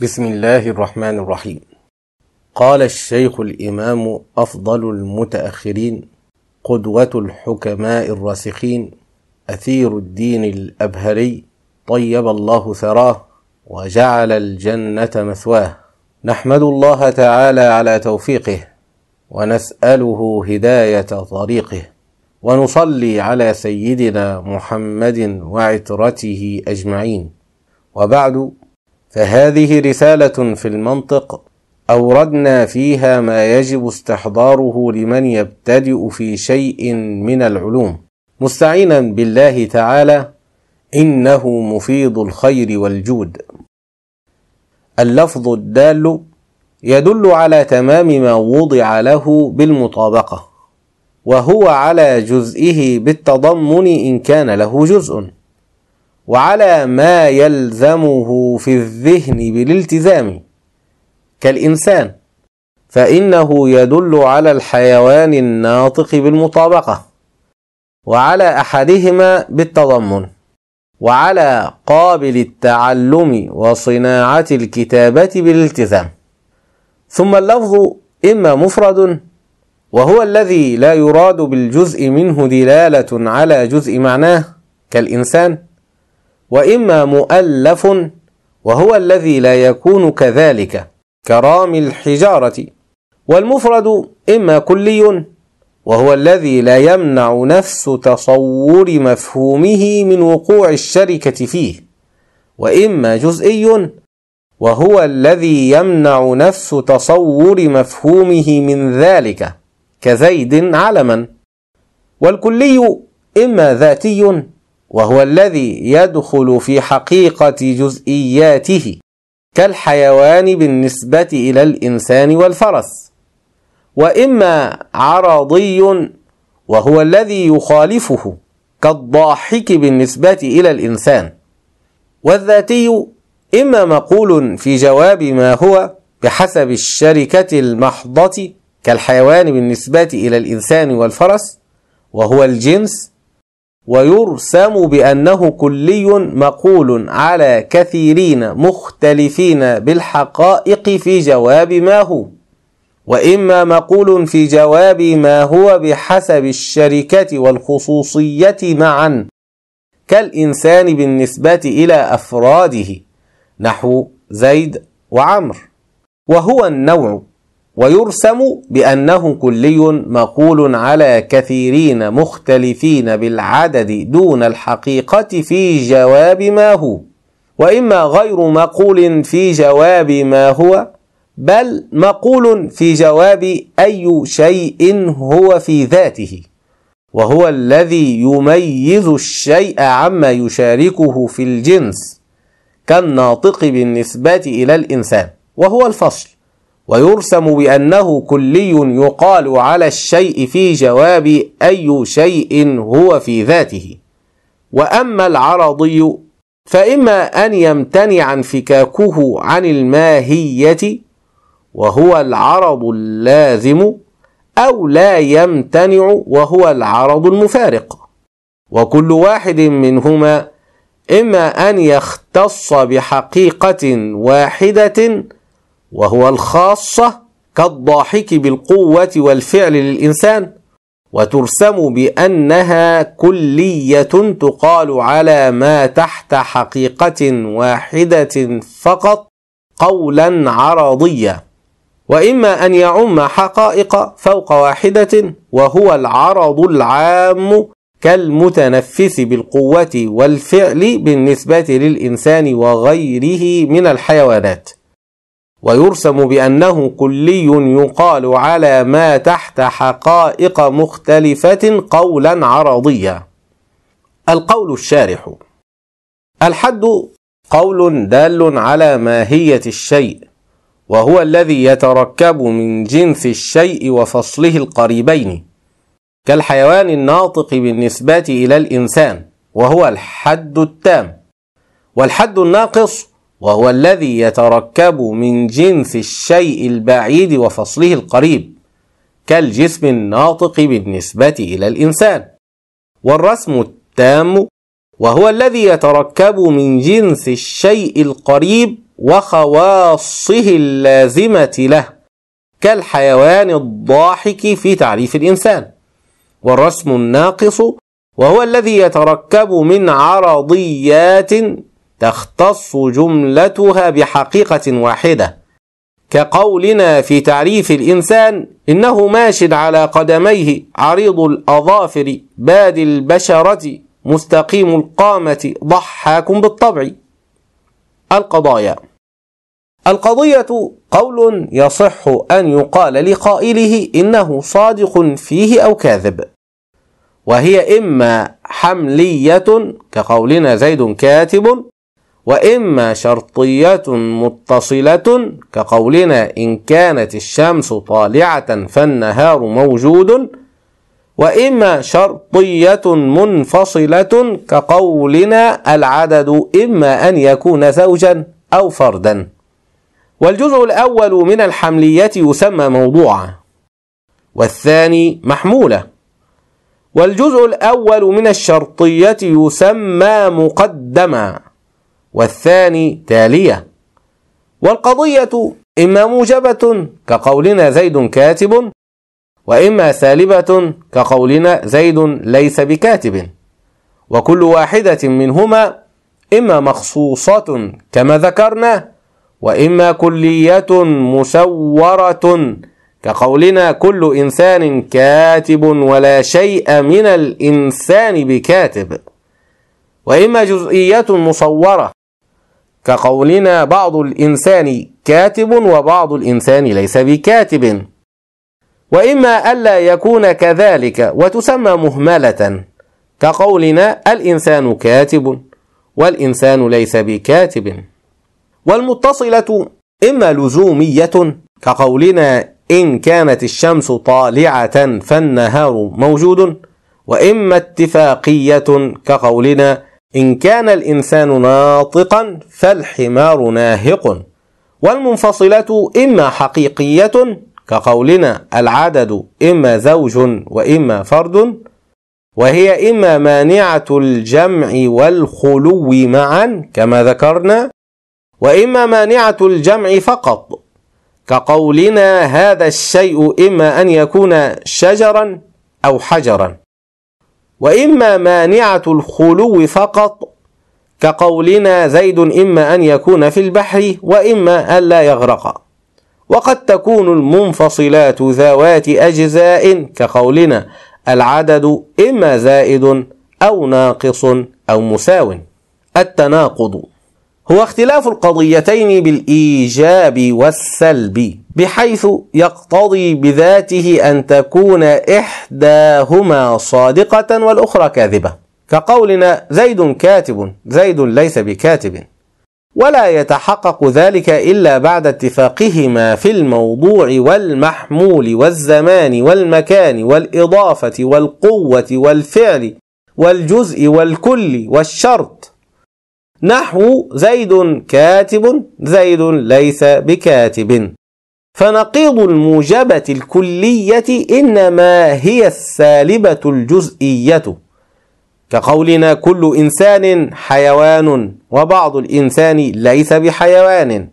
بسم الله الرحمن الرحيم قال الشيخ الامام افضل المتاخرين قدوه الحكماء الراسخين اثير الدين الابهري طيب الله ثراه وجعل الجنه مثواه نحمد الله تعالى على توفيقه ونساله هدايه طريقه ونصلي على سيدنا محمد وعترته اجمعين وبعد فهذه رسالة في المنطق أوردنا فيها ما يجب استحضاره لمن يبتدئ في شيء من العلوم مستعينا بالله تعالى إنه مفيض الخير والجود اللفظ الدال يدل على تمام ما وضع له بالمطابقة وهو على جزئه بالتضمن إن كان له جزء وعلى ما يلزمه في الذهن بالالتزام كالإنسان فإنه يدل على الحيوان الناطق بالمطابقة وعلى أحدهما بالتضمن وعلى قابل التعلم وصناعة الكتابة بالالتزام ثم اللفظ إما مفرد وهو الذي لا يراد بالجزء منه دلالة على جزء معناه كالإنسان وإما مؤلف وهو الذي لا يكون كذلك كرام الحجارة والمفرد إما كلي وهو الذي لا يمنع نفس تصور مفهومه من وقوع الشركة فيه وإما جزئي وهو الذي يمنع نفس تصور مفهومه من ذلك كزيد علما والكلي إما ذاتي وهو الذي يدخل في حقيقة جزئياته كالحيوان بالنسبة إلى الإنسان والفرس وإما عرضي وهو الذي يخالفه كالضاحك بالنسبة إلى الإنسان والذاتي إما مقول في جواب ما هو بحسب الشركة المحضة كالحيوان بالنسبة إلى الإنسان والفرس وهو الجنس ويرسم بأنه كلي مقول على كثيرين مختلفين بالحقائق في جواب ما هو وإما مقول في جواب ما هو بحسب الشركة والخصوصية معا كالإنسان بالنسبة إلى أفراده نحو زيد وعمر وهو النوع ويرسم بأنه كلي مقول على كثيرين مختلفين بالعدد دون الحقيقة في جواب ما هو وإما غير مقول في جواب ما هو بل مقول في جواب أي شيء هو في ذاته وهو الذي يميز الشيء عما يشاركه في الجنس كالناطق بالنسبة إلى الإنسان وهو الفصل ويرسم بأنه كلي يقال على الشيء في جواب أي شيء هو في ذاته وأما العرضي فإما أن يمتنع انفكاكه عن الماهية وهو العرض اللازم أو لا يمتنع وهو العرض المفارق وكل واحد منهما إما أن يختص بحقيقة واحدة وهو الخاصة كالضاحك بالقوة والفعل للإنسان وترسم بأنها كلية تقال على ما تحت حقيقة واحدة فقط قولا عرضيا وإما أن يعم حقائق فوق واحدة وهو العرض العام كالمتنفس بالقوة والفعل بالنسبة للإنسان وغيره من الحيوانات ويرسم بأنه كلي يقال على ما تحت حقائق مختلفة قولا عرضيا القول الشارح الحد قول دال على ماهية الشيء وهو الذي يتركب من جنس الشيء وفصله القريبين كالحيوان الناطق بالنسبة إلى الإنسان وهو الحد التام والحد الناقص وهو الذي يتركب من جنس الشيء البعيد وفصله القريب كالجسم الناطق بالنسبة إلى الإنسان والرسم التام وهو الذي يتركب من جنس الشيء القريب وخواصه اللازمة له كالحيوان الضاحك في تعريف الإنسان والرسم الناقص وهو الذي يتركب من عرضيات تختص جملتها بحقيقة واحدة كقولنا في تعريف الإنسان إنه ماش على قدميه عريض الأظافر باد البشرة مستقيم القامة ضحاك بالطبع القضايا القضية قول يصح أن يقال لقائله إنه صادق فيه أو كاذب وهي إما حملية كقولنا زيد كاتب وإما شرطية متصلة كقولنا إن كانت الشمس طالعة فالنهار موجود وإما شرطية منفصلة كقولنا العدد إما أن يكون زوجا أو فردا والجزء الأول من الحملية يسمى موضوعة والثاني محمولة والجزء الأول من الشرطية يسمى مقدمة والثاني تالية والقضية إما موجبة كقولنا زيد كاتب وإما سالبة كقولنا زيد ليس بكاتب وكل واحدة منهما إما مخصوصة كما ذكرنا وإما كلية مسورة كقولنا كل إنسان كاتب ولا شيء من الإنسان بكاتب وإما جزئية مصورة كقولنا بعض الإنسان كاتب وبعض الإنسان ليس بكاتب وإما ألا يكون كذلك وتسمى مهملة كقولنا الإنسان كاتب والإنسان ليس بكاتب والمتصلة إما لزومية كقولنا إن كانت الشمس طالعة فالنهار موجود وإما اتفاقية كقولنا إن كان الإنسان ناطقا فالحمار ناهق والمنفصلات إما حقيقية كقولنا العدد إما زوج وإما فرد وهي إما مانعة الجمع والخلو معا كما ذكرنا وإما مانعة الجمع فقط كقولنا هذا الشيء إما أن يكون شجرا أو حجرا وإما مانعة الخلو فقط كقولنا زيد إما أن يكون في البحر وإما أن لا يغرق وقد تكون المنفصلات ذوات أجزاء كقولنا العدد إما زائد أو ناقص أو مساو التناقض هو اختلاف القضيتين بالإيجاب والسلب بحيث يقتضي بذاته أن تكون إحداهما صادقة والأخرى كاذبة كقولنا زيد كاتب زيد ليس بكاتب ولا يتحقق ذلك إلا بعد اتفاقهما في الموضوع والمحمول والزمان والمكان والإضافة والقوة والفعل والجزء والكل والشرط نحو زيد كاتب زيد ليس بكاتب فنقيض الموجبة الكلية إنما هي السالبة الجزئية كقولنا كل إنسان حيوان وبعض الإنسان ليس بحيوان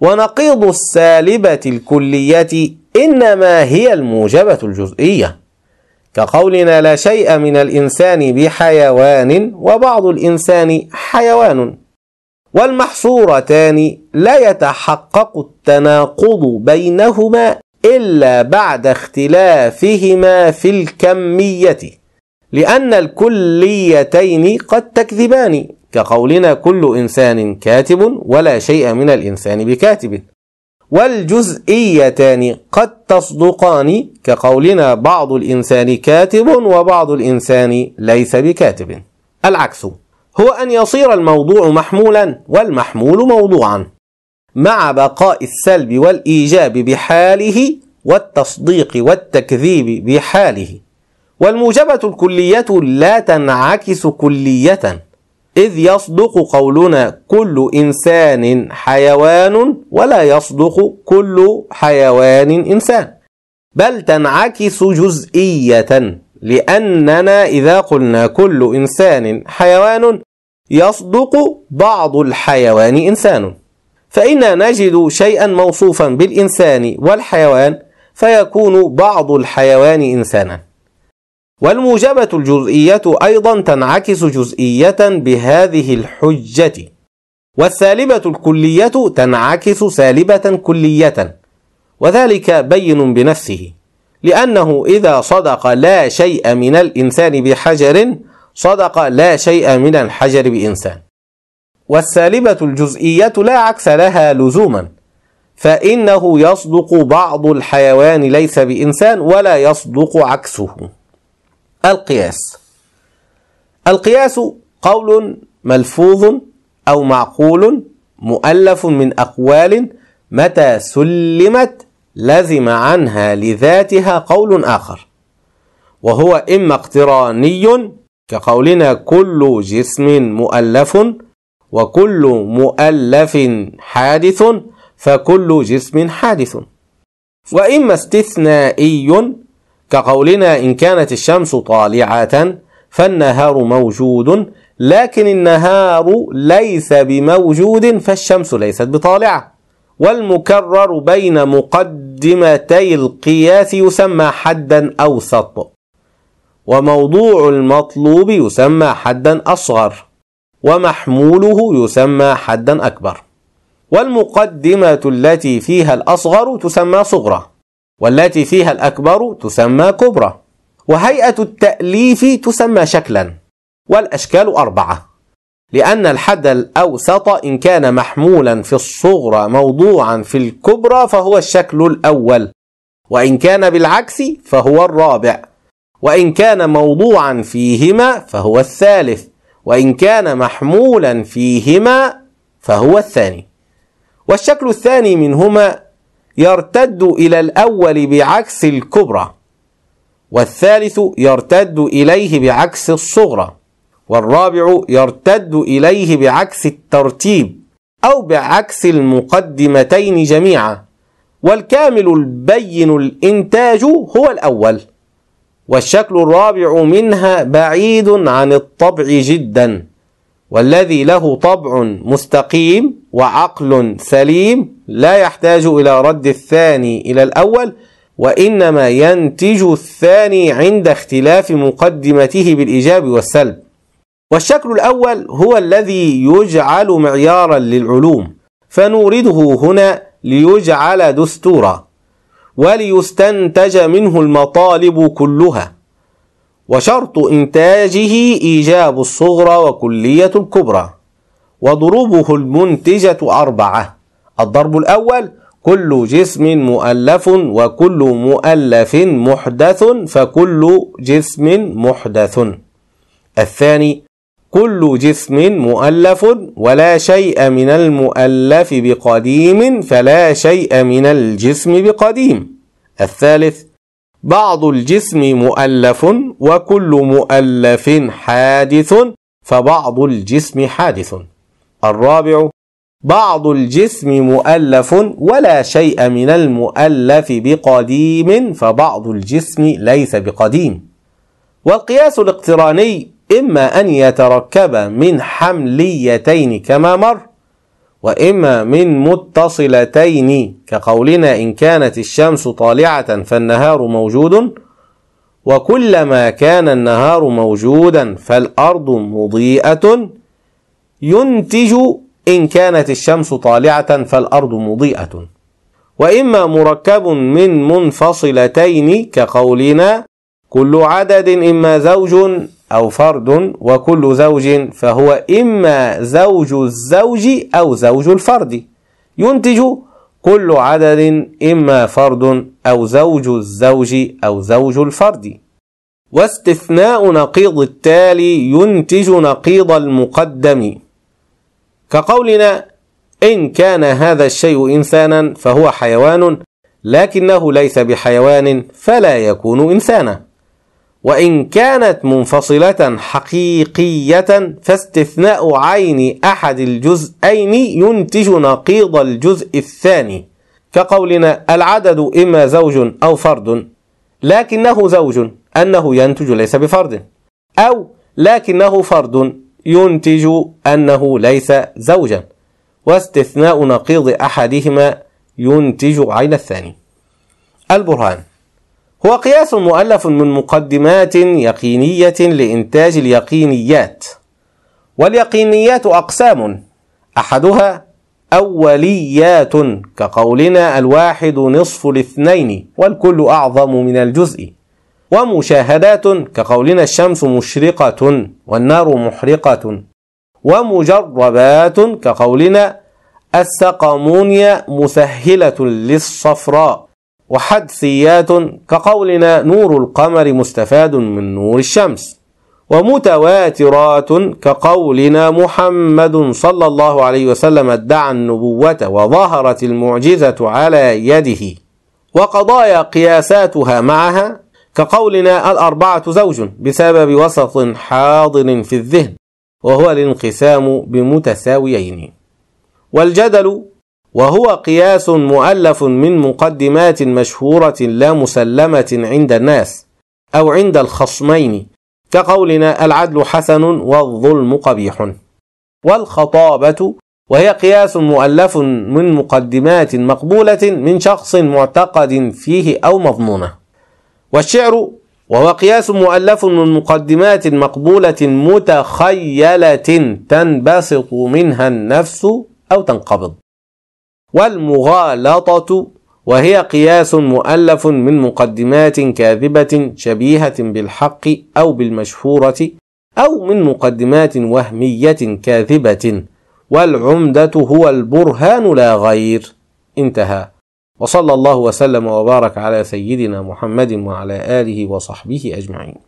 ونقيض السالبة الكلية إنما هي الموجبة الجزئية كقولنا لا شيء من الإنسان بحيوان وبعض الإنسان حيوان والمحصورتان لا يتحقق التناقض بينهما إلا بعد اختلافهما في الكمية لأن الكليتين قد تكذبان كقولنا كل إنسان كاتب ولا شيء من الإنسان بكاتب والجزئيتان قد تصدقان كقولنا بعض الإنسان كاتب وبعض الإنسان ليس بكاتب العكس هو أن يصير الموضوع محمولا والمحمول موضوعا مع بقاء السلب والإيجاب بحاله والتصديق والتكذيب بحاله والموجبة الكلية لا تنعكس كلية إذ يصدق قولنا كل إنسان حيوان ولا يصدق كل حيوان إنسان بل تنعكس جزئية لأننا إذا قلنا كل إنسان حيوان يصدق بعض الحيوان إنسان فإنا نجد شيئا موصوفا بالإنسان والحيوان فيكون بعض الحيوان إنسانا والموجبة الجزئية أيضا تنعكس جزئية بهذه الحجة والسالبة الكلية تنعكس سالبة كلية وذلك بين بنفسه لأنه إذا صدق لا شيء من الإنسان بحجر صدق لا شيء من الحجر بإنسان والسالبة الجزئية لا عكس لها لزوما فإنه يصدق بعض الحيوان ليس بإنسان ولا يصدق عكسه القياس القياس قول ملفوظ أو معقول مؤلف من أقوال متى سلمت لزم عنها لذاتها قول آخر وهو إما اقتراني كقولنا كل جسم مؤلف وكل مؤلف حادث فكل جسم حادث وإما استثنائي كقولنا إن كانت الشمس طالعة فالنهار موجود لكن النهار ليس بموجود فالشمس ليست بطالعة والمكرر بين مقدمتي القياس يسمى حدا أوسط وموضوع المطلوب يسمى حدا أصغر ومحموله يسمى حدا أكبر والمقدمة التي فيها الأصغر تسمى صغرى والتي فيها الأكبر تسمى كبرى وهيئة التأليف تسمى شكلا والأشكال أربعة لأن الحد الأوسط إن كان محمولا في الصغرى موضوعا في الكبرى فهو الشكل الأول وإن كان بالعكس فهو الرابع وإن كان موضوعا فيهما فهو الثالث وإن كان محمولا فيهما فهو الثاني والشكل الثاني منهما يرتد إلى الأول بعكس الكبرى والثالث يرتد إليه بعكس الصغرى والرابع يرتد إليه بعكس الترتيب أو بعكس المقدمتين جميعا والكامل البين الإنتاج هو الأول والشكل الرابع منها بعيد عن الطبع جدا والذي له طبع مستقيم وعقل سليم لا يحتاج إلى رد الثاني إلى الأول وإنما ينتج الثاني عند اختلاف مقدمته بالإيجاب والسلب والشكل الأول هو الذي يجعل معيارا للعلوم فنورده هنا ليجعل دستورا وليستنتج منه المطالب كلها وشرط إنتاجه إيجاب الصغرى وكلية الكبرى وضروبه المنتجة أربعة الضرب الأول كل جسم مؤلف وكل مؤلف محدث فكل جسم محدث الثاني كل جسم مؤلف ولا شيء من المؤلف بقديم فلا شيء من الجسم بقديم الثالث بعض الجسم مؤلف وكل مؤلف حادث فبعض الجسم حادث الرابع بعض الجسم مؤلف ولا شيء من المؤلف بقديم فبعض الجسم ليس بقديم والقياس الاقتراني إما أن يتركب من حمليتين كما مر وإما من متصلتين كقولنا إن كانت الشمس طالعة فالنهار موجود وكلما كان النهار موجودا فالأرض مضيئة ينتج إن كانت الشمس طالعة فالأرض مضيئة وإما مركب من منفصلتين كقولنا كل عدد إما زوج أو فرد وكل زوج فهو إما زوج الزوج أو زوج الفرد ينتج كل عدد إما فرد أو زوج الزوج أو زوج الفرد واستثناء نقيض التالي ينتج نقيض المقدم كقولنا إن كان هذا الشيء إنسانا فهو حيوان لكنه ليس بحيوان فلا يكون إنسانا وإن كانت منفصلة حقيقية فاستثناء عين أحد الجزئين ينتج نقيض الجزء الثاني كقولنا العدد إما زوج أو فرد لكنه زوج أنه ينتج ليس بفرد أو لكنه فرد ينتج أنه ليس زوجا واستثناء نقيض أحدهما ينتج عين الثاني البرهان هو قياس مؤلف من مقدمات يقينية لإنتاج اليقينيات واليقينيات أقسام أحدها أوليات كقولنا الواحد نصف الاثنين والكل أعظم من الجزء ومشاهدات كقولنا الشمس مشرقة والنار محرقة ومجربات كقولنا السقمونيا مسهلة للصفراء وحدثيات كقولنا نور القمر مستفاد من نور الشمس ومتواترات كقولنا محمد صلى الله عليه وسلم ادعى النبوة وظهرت المعجزة على يده وقضايا قياساتها معها كقولنا الأربعة زوج بسبب وسط حاضر في الذهن وهو الانقسام بمتساويين والجدل وهو قياس مؤلف من مقدمات مشهورة لا مسلمة عند الناس أو عند الخصمين كقولنا العدل حسن والظلم قبيح والخطابة وهي قياس مؤلف من مقدمات مقبولة من شخص معتقد فيه أو مضمونة والشعر وهو قياس مؤلف من مقدمات مقبولة متخيلة تنبسط منها النفس أو تنقبض والمغالطة وهي قياس مؤلف من مقدمات كاذبة شبيهة بالحق أو بالمشهورة أو من مقدمات وهمية كاذبة والعمدة هو البرهان لا غير انتهى وصلى الله وسلم وبارك على سيدنا محمد وعلى آله وصحبه أجمعين